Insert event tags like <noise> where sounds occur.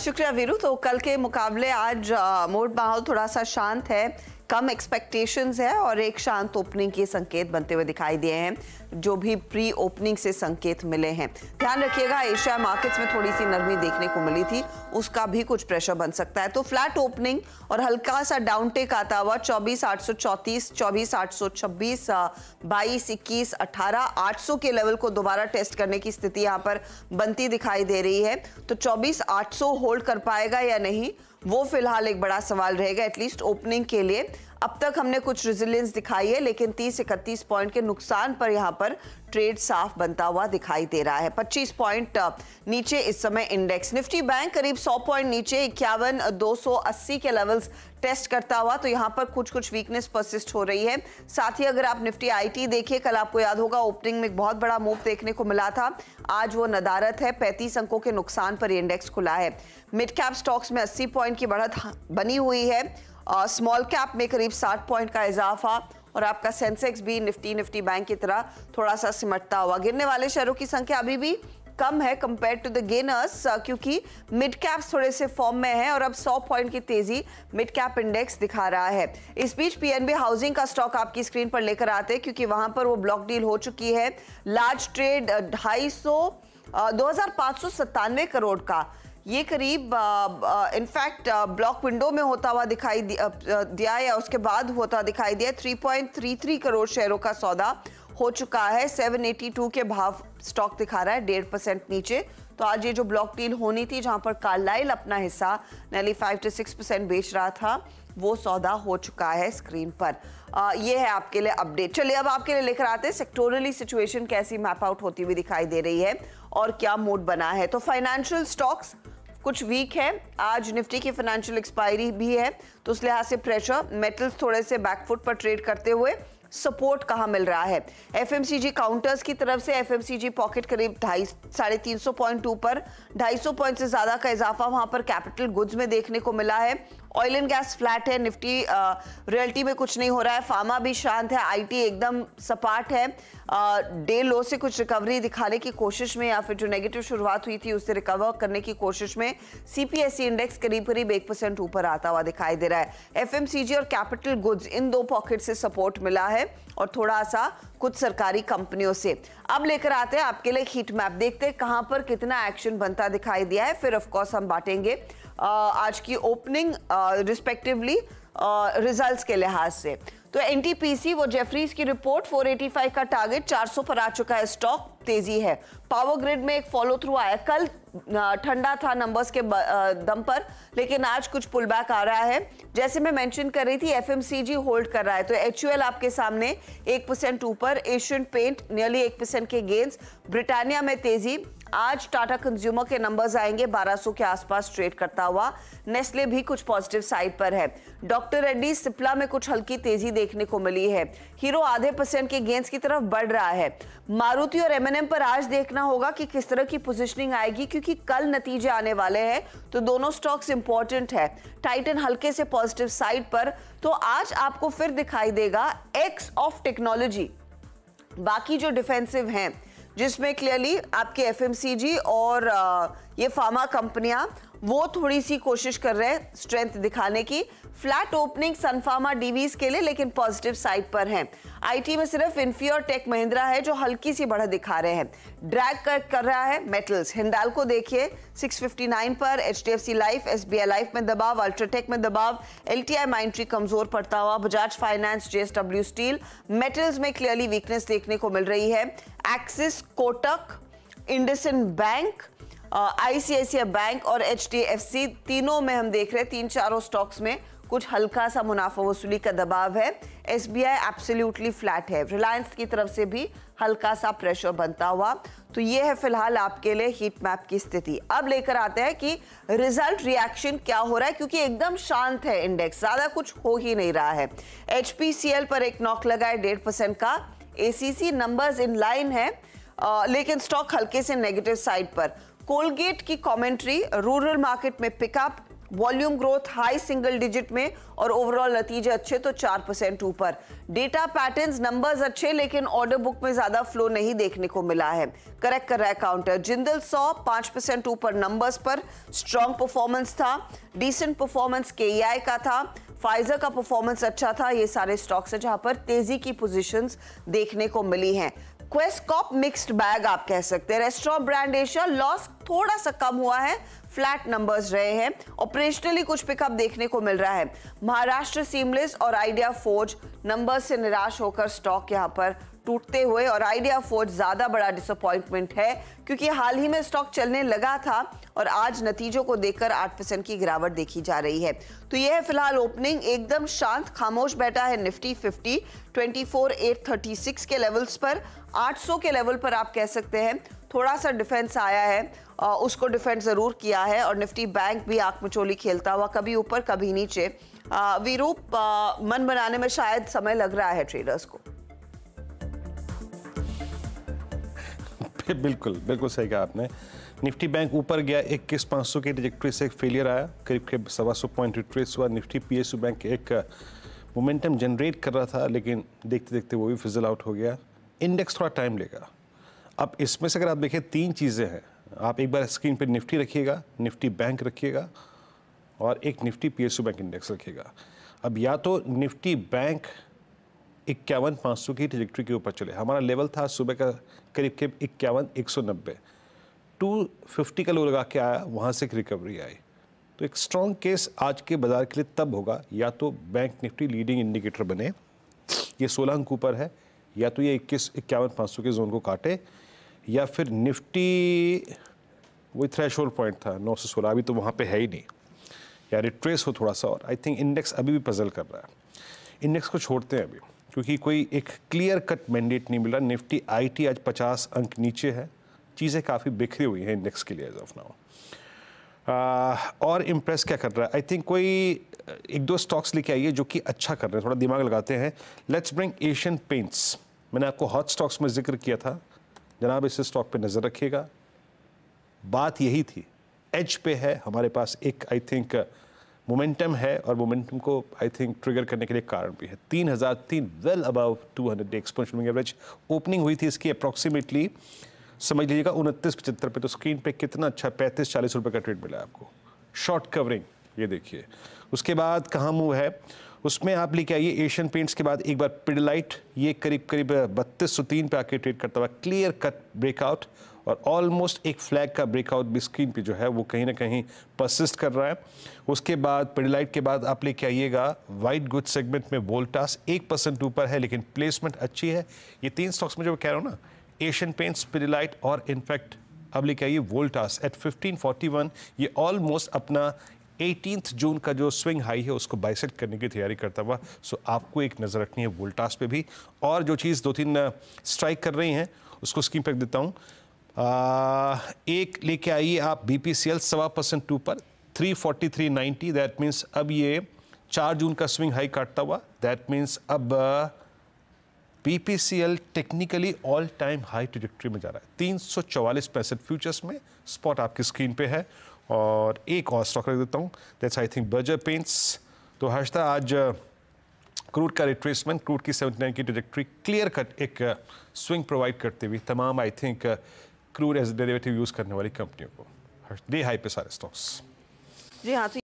शुक्रिया वीरू तो कल के मुकाबले आज मोड माहौल थोड़ा सा शांत है कम एक्सपेक्टेशंस है और एक शांत ओपनिंग के संकेत बनते हुए दिखाई दिए हैं जो भी प्री ओपनिंग से संकेत मिले हैं ध्यान रखिएगा एशिया मार्केट्स में थोड़ी सी नरमी देखने को मिली थी उसका भी कुछ प्रेशर बन सकता है तो फ्लैट ओपनिंग और हल्का सा डाउन टेक आता हुआ चौबीस आठ सौ चौंतीस चौबीस आठ सौ छब्बीस बाईस इक्कीस अठारह आठ सौ के लेवल को दोबारा टेस्ट करने की स्थिति यहाँ पर बनती दिखाई दे रही है तो चौबीस आठ सौ होल्ड कर पाएगा या नहीं वो फिलहाल एक बड़ा सवाल रहेगा एटलीस्ट ओपनिंग के लिए अब तक हमने कुछ रिजिलियंस दिखाई है लेकिन 30 इकतीस पॉइंट के नुकसान पर यहाँ पर ट्रेड साफ बनता हुआ दिखाई दे रहा है 25 पॉइंट नीचे इस समय इंडेक्स निफ्टी बैंक करीब 100 पॉइंट नीचे इक्यावन अस्सी के लेवल्स टेस्ट करता हुआ तो यहाँ पर कुछ कुछ वीकनेस परसिस्ट हो रही है साथ ही अगर आप निफ्टी आईटी देखिए कल आपको याद होगा ओपनिंग में एक बहुत बड़ा मूव देखने को मिला था आज वो नदारत है पैंतीस अंकों के नुकसान पर इंडेक्स खुला है मिड कैप स्टॉक्स में अस्सी पॉइंट की बढ़त हाँ, बनी हुई है स्मॉल uh, कैप में करीब साठ पॉइंट का इजाफा और आपका सेंसेक्स भी निफ्टी निफ्टी बैंक की तरह थोड़ा सा सिमटता हुआ गिरने वाले शेयरों की संख्या अभी भी कम है कंपेयर टू द गेनर्स क्योंकि मिड कैप थोड़े से फॉर्म में है और अब 100 पॉइंट की तेजी मिड कैप इंडेक्स दिखा रहा है इस बीच पीएनबी हाउसिंग का स्टॉक आपकी स्क्रीन पर लेकर आते हैं क्योंकि वहां पर वो ब्लॉक डील हो चुकी है लार्ज ट्रेड uh, ढाई सौ uh, करोड़ का ये करीब इनफैक्ट ब्लॉक विंडो में होता हुआ दिखाई uh, दिया या उसके बाद होता दिखाई दिया 3.33 करोड़ शेयरों का सौदा हो चुका है 782 के भाव स्टॉक दिखा रहा है डेढ़ परसेंट नीचे तो आज ये जो ब्लॉक डील होनी थी जहां पर कार्लाइल अपना हिस्सा नैली फाइव टू सिक्स परसेंट बेच रहा था वो सौदा हो चुका है स्क्रीन पर आ, ये है आपके लिए अपडेट चलिए अब आपके लिए लेकर आते हैं सेक्टोरली सिचुएशन कैसी मैप आउट होती हुई दिखाई दे रही है और क्या मोड बना है तो फाइनेंशियल स्टॉक्स कुछ वीक है आज निफ्टी की फाइनेंशियल एक्सपायरी भी है तो उस लिहाज से प्रेशर मेटल्स थोड़े से बैकफुट पर ट्रेड करते हुए सपोर्ट कहाँ मिल रहा है एफ काउंटर्स की तरफ से एफ पॉकेट करीब ढाई साढ़े तीन सौ पॉइंट टू पर ढाई सौ पॉइंट से ज़्यादा का इजाफा वहाँ पर कैपिटल गुड्स में देखने को मिला है ऑयल एंड गैस फ्लैट है निफ्टी रियल्टी में कुछ नहीं हो रहा है फार्मा भी शांत है आईटी एकदम सपाट है डे लो से कुछ रिकवरी दिखाने की कोशिश में या फिर जो नेगेटिव शुरुआत हुई थी उससे रिकवर करने की कोशिश में सीपीएससी इंडेक्स करीब करीब एक परसेंट ऊपर आता हुआ दिखाई दे रहा है एफएमसीजी और कैपिटल गुड्स इन दो पॉकेट से सपोर्ट मिला है और थोड़ा सा कुछ सरकारी कंपनियों से अब लेकर आते हैं आपके लिए हीट मैप देखते हैं कहां पर कितना एक्शन बनता दिखाई दिया है फिर ऑफकोर्स हम बांटेंगे आज की ओपनिंग रिस्पेक्टिवली रिजल्ट्स के लिहाज से तो एनटीपीसी वो जेफरीज की रिपोर्ट 485 का टारगेट 400 पर आ चुका है स्टॉक तेजी है पावर ग्रिड में एक फॉलो थ्रू आया कल ठंडा था नंबर्स के दम पर लेकिन आज कुछ पुल बैक आ रहा है जैसे मैं मेंशन कर रही थी एफएमसीजी होल्ड कर रहा है तो एच आपके सामने एक परसेंट ऊपर एशियन पेंट नियरली एक परसेंट के गेंस ब्रिटानिया में तेजी आज टाटा कंज्यूमर के नंबर्स आएंगे 1200 के आसपास ट्रेड करता हुआ नेस्ले भी कुछ पॉजिटिव साइड पर है डॉक्टर रेड्डी सिप्ला में कुछ हल्की तेजी देखने को मिली है हीरो आधे परसेंट के गेंस की तरफ बढ़ रहा है मारुति और एमएनएम पर आज देखना होगा कि किस तरह की पोजिशनिंग आएगी क्योंकि कल नतीजे आने वाले हैं तो दोनों स्टॉक्स इंपॉर्टेंट है टाइटन हल्के से पॉजिटिव साइड पर तो आज आपको फिर दिखाई देगा एक्स ऑफ टेक्नोलॉजी बाकी जो डिफेंसिव हैं जिसमें क्लियरली आपके एफएमसीजी और ये फार्मा कंपनियां वो थोड़ी सी कोशिश कर रहे हैं स्ट्रेंथ दिखाने की फ्लैट ओपनिंग सनफार्मा डीवीज के लिए लेकिन पॉजिटिव साइड पर है आईटी में सिर्फ इन्फियर टेक महिंद्रा है जो हल्की सी बढ़त दिखा रहे हैं ड्रैग कर, कर रहा है मेटल्स हिंडाल को देखिए 659 पर एच लाइफ एस लाइफ में दबाव अल्ट्राटेक में दबाव एल टी कमजोर पड़ता हुआ Bajaj finance W steel metals में क्लियरली वीकनेस देखने को मिल रही है Axis Kotak IndusInd bank ICICI bank और एच तीनों में हम देख रहे हैं तीन चारों स्टॉक्स में कुछ हल्का सा मुनाफा वसूली का दबाव है S B I absolutely flat है रिलायंस की तरफ से भी हल्का सा प्रेशर बनता हुआ तो ये है फिलहाल आपके लिए हीट मैप की स्थिति अब लेकर आते हैं कि रिजल्ट रिएक्शन क्या हो रहा है क्योंकि एकदम शांत है इंडेक्स ज़्यादा कुछ हो ही नहीं रहा है एच पर एक नॉक लगा है डेढ़ परसेंट का ए सी नंबर्स इन लाइन है आ, लेकिन स्टॉक हल्के से नेगेटिव साइड पर कोलगेट की कमेंट्री रूरल मार्केट में pickup volume growth high single digit में और ओवरऑल नतीजे अच्छे तो चार परसेंट ऊपर डेटा पैटर्न्स नंबर्स अच्छे लेकिन ऑर्डर बुक में ज्यादा फ्लो नहीं देखने को मिला है करेक्ट कर रहा है काउंटर जिंदल सौ पांच परसेंट ऊपर नंबर्स पर स्ट्रॉन्ग परफॉर्मेंस था डिसेंट परफॉर्मेंस के का था फाइजर का परफॉर्मेंस अच्छा था ये सारे स्टॉक्स है जहां पर तेजी की पोजिशन देखने को मिली हैं क्वेस्ट कॉप मिक्स्ड बैग आप कह सकते हैं रेस्टोरेंट ब्रांड एशिया लॉस थोड़ा सा कम हुआ है फ्लैट नंबर्स रहे हैं ऑपरेशनली कुछ पिकअप देखने को मिल रहा है महाराष्ट्र सीमलेस और आइडिया फोर्ज नंबर्स से निराश होकर स्टॉक यहां पर टूटते हुए और आइडिया फोर्ज ज़्यादा बड़ा डिसअपॉइंटमेंट है क्योंकि हाल ही में स्टॉक चलने लगा था और आज नतीजों को देखकर आठ परसेंट की गिरावट देखी जा रही है तो यह है फिलहाल ओपनिंग एकदम शांत खामोश बैठा है निफ्टी 50 24,836 के लेवल्स पर 800 के लेवल पर आप कह सकते हैं थोड़ा सा डिफेंस आया है उसको डिफेंड ज़रूर किया है और निफ्टी बैंक भी आंखमचोली मचोली खेलता हुआ कभी ऊपर कभी नीचे विरूप मन बनाने में शायद समय लग रहा है ट्रेडर्स को <laughs> बिल्कुल बिल्कुल सही कहा आपने निफ्टी बैंक ऊपर गया इक्कीस पाँच सौ की डिजेक्ट्री से एक फेलियर आया करीब करीब सवा सौ पॉइंट रिट्रेस हुआ निफ्टी पी एस बैंक एक मोमेंटम जनरेट कर रहा था लेकिन देखते देखते वो भी फिजल आउट हो गया इंडेक्स थोड़ा टाइम लेगा अब इसमें से अगर आप देखें तीन चीज़ें हैं आप एक बार स्क्रीन पर निफ्टी रखिएगा निफ्टी बैंक रखिएगा और एक निफ्टी पी बैंक इंडेक्स रखिएगा अब या तो निफ्टी बैंक इक्यावन पाँच सौ की ट्रिजेक्ट्री के ऊपर चले हमारा लेवल था सुबह का करीब करीब इक्यावन एक सौ नब्बे टू फिफ्टी का लो लगा के आया वहाँ से एक रिकवरी आई तो एक स्ट्रॉन्ग केस आज के बाज़ार के लिए तब होगा या तो बैंक निफ्टी लीडिंग इंडिकेटर बने ये सोलह अंक ऊपर है या तो ये इक्कीस इक्यावन पाँच सौ के जोन को काटे या फिर निफ्टी वही थ्रेश पॉइंट था नौ सौ सोलह अभी तो वहाँ पर है ही नहीं या रिट्रेस हो थोड़ा सा और आई थिंक इंडेक्स अभी भी पजल कर रहा है इंडेक्स को छोड़ते हैं अभी क्योंकि कोई एक क्लियर कट मैंडेट नहीं मिला निफ्टी आईटी आज 50 अंक नीचे है चीज़ें काफ़ी बिखरी हुई हैं इंडेक्स के लिए एज ऑफ नाउ और इम्प्रेस क्या कर रहा है आई थिंक कोई एक दो स्टॉक्स लेके आइए जो कि अच्छा कर रहे हैं थोड़ा दिमाग लगाते हैं लेट्स ब्रिंग एशियन पेंट्स मैंने आपको हॉट स्टॉक्स में जिक्र किया था जनाब इस स्टॉक पे नज़र रखिएगा बात यही थी एच पे है हमारे पास एक आई थिंक मोमेंटम है और मोमेंटम को आई थिंक ट्रिगर करने के लिए कारण भी है तीन हज़ार तीन well above two hundred day exponential average opening हुई थी इसकी अप्रॉक्सीमेटली समझ लीजिएगा उनतीस पचहत्तर पे तो स्क्रीन पे कितना अच्छा पैंतीस चालीस रुपये का ट्रेड मिला है आपको शॉर्ट कवरिंग ये देखिए उसके बाद कहाँ मूव है उसमें आप लेके आइए एशियन पेंट्स के बाद एक बार पिडलाइट ये करीब करीब बत्तीस सौ तीन पे आके ट्रेड करता हुआ क्लियर कट ब्रेकआउट और ऑलमोस्ट एक फ्लैग का ब्रेकआउट भी स्क्रीन पे जो है वो कहीं ना कहीं परसिस्ट कर रहा है उसके बाद पिडलाइट के बाद आप लेके आइएगा वाइट गुड सेगमेंट में वोल्टास एक परसेंट ऊपर है लेकिन प्लेसमेंट अच्छी है ये तीन स्टॉक्स में जो कह रहा हूँ ना एशियन पेंट्स पिडलाइट और इनफैक्ट अब लेके आइए वोल्टास एट 1541 ये ऑलमोस्ट अपना एटीन जून का जो स्विंग हाई है उसको बाइसेट करने की तैयारी करता हुआ सो आपको एक नज़र रखनी है वोल्टास पे भी और जो चीज़ दो तीन स्ट्राइक कर रही हैं उसको स्कीम पर देता हूँ एक लेके आइए आप बी पी सी एल सवा परसेंट टू पर three forty three ninety that means अब ये चार जून का स्विंग हाई काटता हुआ दैट मीन्स अब B P C L technically all time high trajectory में जा रहा है तीन सौ चौवालीस पैसेंट फ्यूचर्स में स्पॉट आपकी स्क्रीन पे है और एक और स्टॉक रख देता हूँ that's I think Berger Paints तो हर्षता आज क्रूड uh, का रिट्रेसमेंट क्रूड की नाइन की डायरेक्टरी क्लियर कट एक स्विंग uh, प्रोवाइड करते हुए तमाम I think crude as derivative use करने वाली कंपनियों को डे हाई पे सारे स्टॉक्स जी हाँ तो